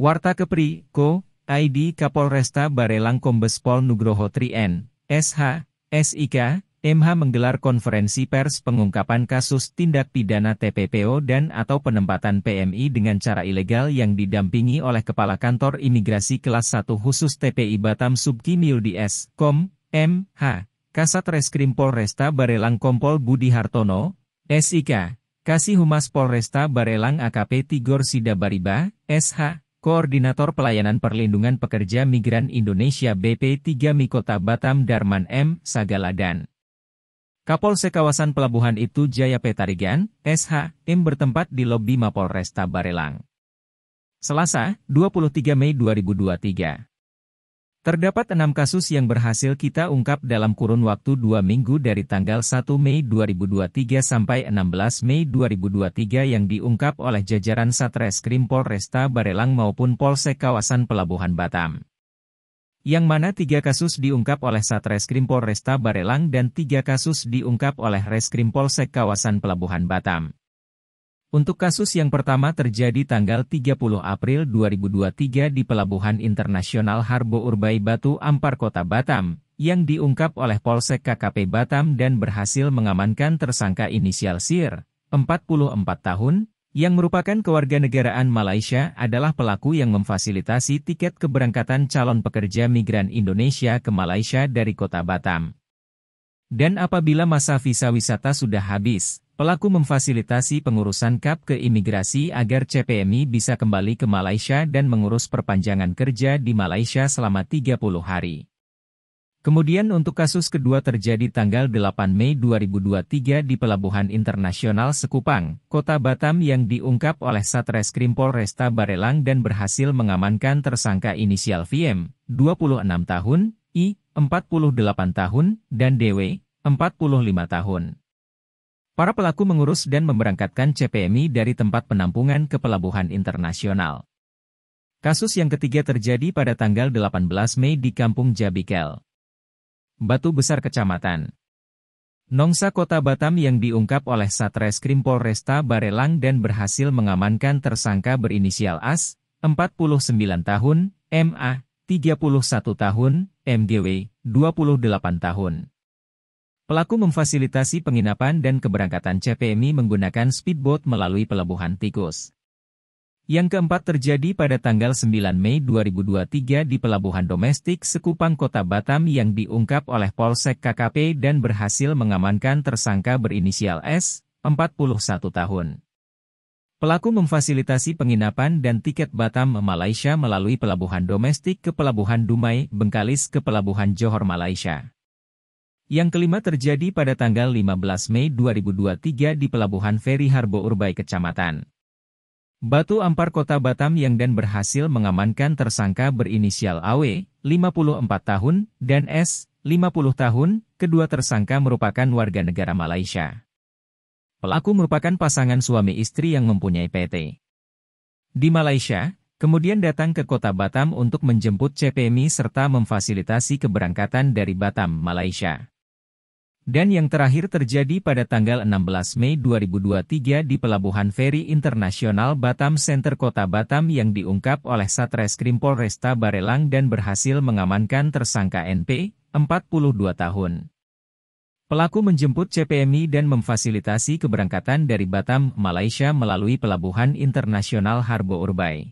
Warta Kepri, Ko, ID Kapolresta Barelang Kombes Pol Nugroho Trien, SH, SIK, MH menggelar konferensi pers pengungkapan kasus tindak pidana TPPO dan atau penempatan PMI dengan cara ilegal yang didampingi oleh Kepala Kantor Imigrasi Kelas 1 khusus TPI Batam Subki Mildi S. Kom, MH, Kasat Reskrim Polresta Barelang Kompol Budi Hartono, SIK, Kasih Humas Polresta Barelang AKP Tigor Sidabariba, SH, Koordinator Pelayanan Perlindungan Pekerja Migran Indonesia BP3 Mikota Batam Darman M. Sagaladan, Kapolsek Kawasan Pelabuhan itu Jaya Petarigan, SH, M bertempat di lobi Mapolresta Barelang. Selasa, 23 Mei 2023. Terdapat enam kasus yang berhasil kita ungkap dalam kurun waktu dua minggu dari tanggal 1 Mei 2023 sampai 16 Mei 2023 yang diungkap oleh jajaran Satreskrim Polresta Barelang maupun Polsek Kawasan Pelabuhan Batam. Yang mana tiga kasus diungkap oleh Satreskrim Polresta Barelang dan tiga kasus diungkap oleh Reskrim Polsek Kawasan Pelabuhan Batam. Untuk kasus yang pertama terjadi tanggal 30 April 2023 di Pelabuhan Internasional Harbo Urbai Batu Ampar Kota Batam, yang diungkap oleh Polsek KKP Batam dan berhasil mengamankan tersangka inisial Sir, 44 tahun, yang merupakan kewarganegaraan Malaysia adalah pelaku yang memfasilitasi tiket keberangkatan calon pekerja migran Indonesia ke Malaysia dari kota Batam. Dan apabila masa visa wisata sudah habis, pelaku memfasilitasi pengurusan KAP ke imigrasi agar CPMI bisa kembali ke Malaysia dan mengurus perpanjangan kerja di Malaysia selama 30 hari. Kemudian untuk kasus kedua terjadi tanggal 8 Mei 2023 di Pelabuhan Internasional Sekupang, Kota Batam yang diungkap oleh Satreskrim Polresta Barelang dan berhasil mengamankan tersangka inisial VM, 26 tahun, I, 48 tahun, dan DW, 45 tahun. Para pelaku mengurus dan memberangkatkan CPMI dari tempat penampungan ke pelabuhan internasional. Kasus yang ketiga terjadi pada tanggal 18 Mei di Kampung Jabikel. Batu Besar Kecamatan. Nongsa Kota Batam yang diungkap oleh Satreskrim Polresta Barelang dan berhasil mengamankan tersangka berinisial AS, 49 tahun, MA, 31 tahun, MDW, 28 tahun. Pelaku memfasilitasi penginapan dan keberangkatan CPMI menggunakan speedboat melalui pelabuhan tikus. Yang keempat terjadi pada tanggal 9 Mei 2023 di pelabuhan domestik Sekupang Kota Batam yang diungkap oleh Polsek KKP dan berhasil mengamankan tersangka berinisial S, 41 tahun. Pelaku memfasilitasi penginapan dan tiket Batam Malaysia melalui pelabuhan domestik ke pelabuhan Dumai, Bengkalis ke pelabuhan Johor Malaysia. Yang kelima terjadi pada tanggal 15 Mei 2023 di Pelabuhan Ferry Harbo Urbai Kecamatan. Batu Ampar Kota Batam yang dan berhasil mengamankan tersangka berinisial AW, 54 tahun, dan S, 50 tahun, kedua tersangka merupakan warga negara Malaysia. Pelaku merupakan pasangan suami istri yang mempunyai PT. Di Malaysia, kemudian datang ke kota Batam untuk menjemput CPMI serta memfasilitasi keberangkatan dari Batam, Malaysia. Dan yang terakhir terjadi pada tanggal 16 Mei 2023 di Pelabuhan Ferry Internasional Batam Center Kota Batam yang diungkap oleh Satreskrim Polresta Barelang dan berhasil mengamankan tersangka NP, 42 tahun. Pelaku menjemput CPMI dan memfasilitasi keberangkatan dari Batam, Malaysia melalui Pelabuhan Internasional Harbo Urbai.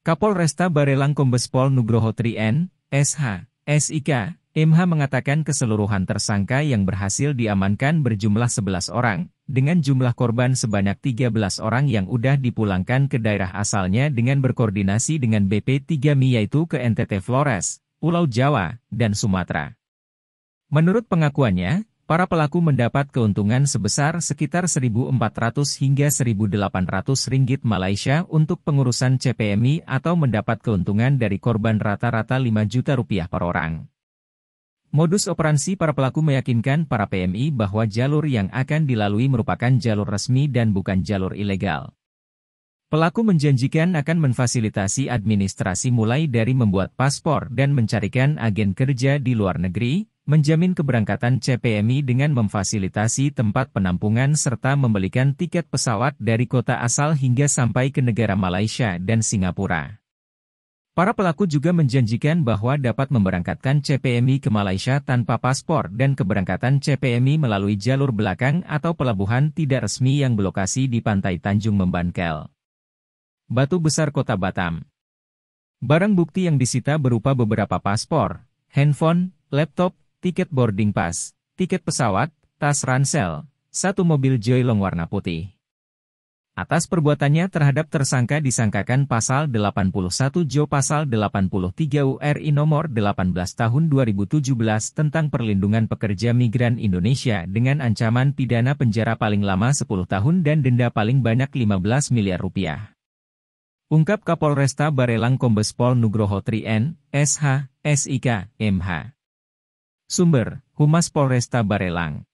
Kapolresta Barelang Kombespol Nugroho Trien, SH, SIK, MH mengatakan keseluruhan tersangka yang berhasil diamankan berjumlah 11 orang, dengan jumlah korban sebanyak 13 orang yang sudah dipulangkan ke daerah asalnya dengan berkoordinasi dengan BP3 Mi yaitu ke NTT Flores, Pulau Jawa, dan Sumatera. Menurut pengakuannya, para pelaku mendapat keuntungan sebesar sekitar 1.400 hingga 1.800 ringgit Malaysia untuk pengurusan CPMI atau mendapat keuntungan dari korban rata-rata 5 juta rupiah per orang. Modus operasi para pelaku meyakinkan para PMI bahwa jalur yang akan dilalui merupakan jalur resmi dan bukan jalur ilegal. Pelaku menjanjikan akan memfasilitasi administrasi mulai dari membuat paspor dan mencarikan agen kerja di luar negeri, menjamin keberangkatan CPMI dengan memfasilitasi tempat penampungan serta membelikan tiket pesawat dari kota asal hingga sampai ke negara Malaysia dan Singapura. Para pelaku juga menjanjikan bahwa dapat memberangkatkan CPMI ke Malaysia tanpa paspor dan keberangkatan CPMI melalui jalur belakang atau pelabuhan tidak resmi yang berlokasi di pantai Tanjung Membankel, Batu Besar Kota Batam Barang bukti yang disita berupa beberapa paspor, handphone, laptop, tiket boarding pass, tiket pesawat, tas ransel, satu mobil Joylong warna putih. Atas perbuatannya terhadap tersangka disangkakan pasal 81 Jo pasal 83 URI nomor 18 tahun 2017 tentang perlindungan pekerja migran Indonesia dengan ancaman pidana penjara paling lama 10 tahun dan denda paling banyak 15 miliar rupiah. Ungkap Kapolresta Barelang Kombespol Pol Nugroho Trien, SH, SIK, MH. Sumber, Humas Polresta Barelang.